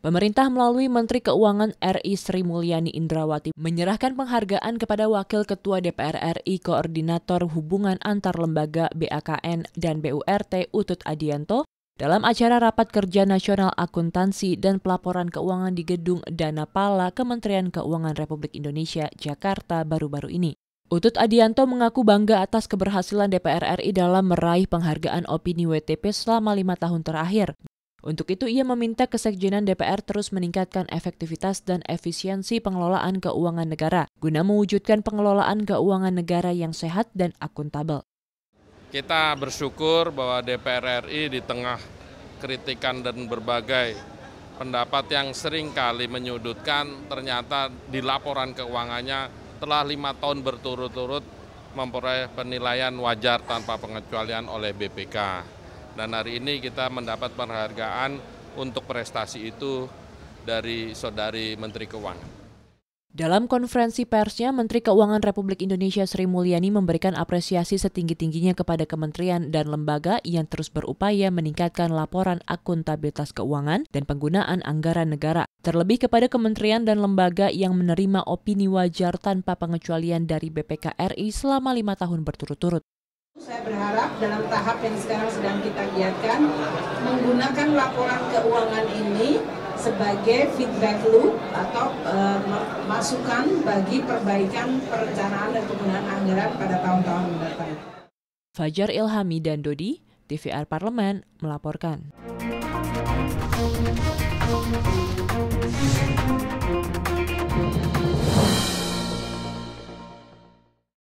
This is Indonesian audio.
Pemerintah melalui Menteri Keuangan RI Sri Mulyani Indrawati menyerahkan penghargaan kepada Wakil Ketua DPR RI Koordinator Hubungan Antar Lembaga BAKN dan BURT Utut Adianto dalam acara Rapat Kerja Nasional Akuntansi dan Pelaporan Keuangan di Gedung Dana Pala Kementerian Keuangan Republik Indonesia, Jakarta baru-baru ini. Utut Adianto mengaku bangga atas keberhasilan DPR RI dalam meraih penghargaan opini WTP selama lima tahun terakhir. Untuk itu ia meminta kesekjenan DPR terus meningkatkan efektivitas dan efisiensi pengelolaan keuangan negara guna mewujudkan pengelolaan keuangan negara yang sehat dan akuntabel. Kita bersyukur bahwa DPR RI di tengah kritikan dan berbagai pendapat yang sering kali menyudutkan ternyata di laporan keuangannya setelah lima tahun berturut-turut memperoleh penilaian wajar tanpa pengecualian oleh BPK. Dan hari ini kita mendapat penghargaan untuk prestasi itu dari saudari Menteri Keuangan. Dalam konferensi persnya, Menteri Keuangan Republik Indonesia Sri Mulyani memberikan apresiasi setinggi-tingginya kepada kementerian dan lembaga yang terus berupaya meningkatkan laporan akuntabilitas keuangan dan penggunaan anggaran negara. Terlebih kepada kementerian dan lembaga yang menerima opini wajar tanpa pengecualian dari BPK RI selama lima tahun berturut-turut. Saya berharap dalam tahap yang sekarang sedang kita giatkan, menggunakan laporan keuangan ini sebagai feedback loop atau uh, masukan bagi perbaikan perencanaan dan penggunaan anggaran pada tahun-tahun mendatang. Fajar Ilhami dan Dodi, TVR Parlemen melaporkan. Thank you.